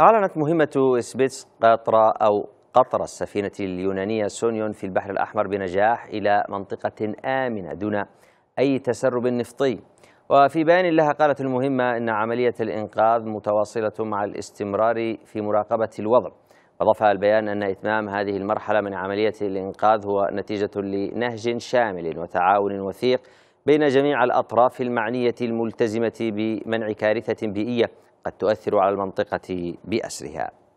أعلنت مهمة إسبيتس قطرة أو قطر السفينة اليونانية سونيون في البحر الأحمر بنجاح إلى منطقة آمنة دون أي تسرب نفطي وفي بيان لها قالت المهمة أن عملية الإنقاذ متواصلة مع الاستمرار في مراقبة الوضع أضاف البيان أن إتمام هذه المرحلة من عملية الإنقاذ هو نتيجة لنهج شامل وتعاون وثيق بين جميع الأطراف المعنية الملتزمة بمنع كارثة بيئية قد تؤثر على المنطقة بأسرها